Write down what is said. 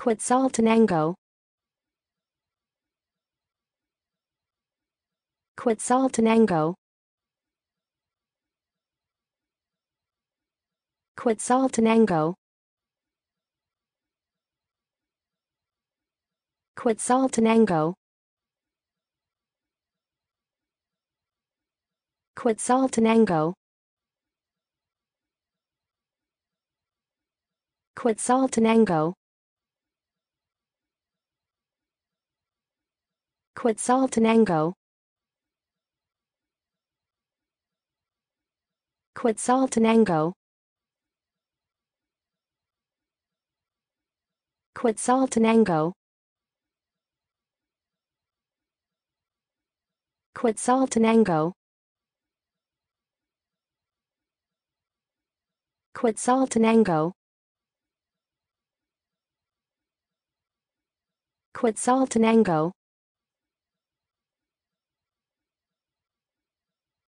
Quetzaltenango Quetzaltenango Quetzaltenango Quetzaltenango Quetzaltenango Quetzaltenango Quetzaltenango Quetzaltenango Quetzaltenango Quetzaltenango Quetzaltenango Quetzaltenango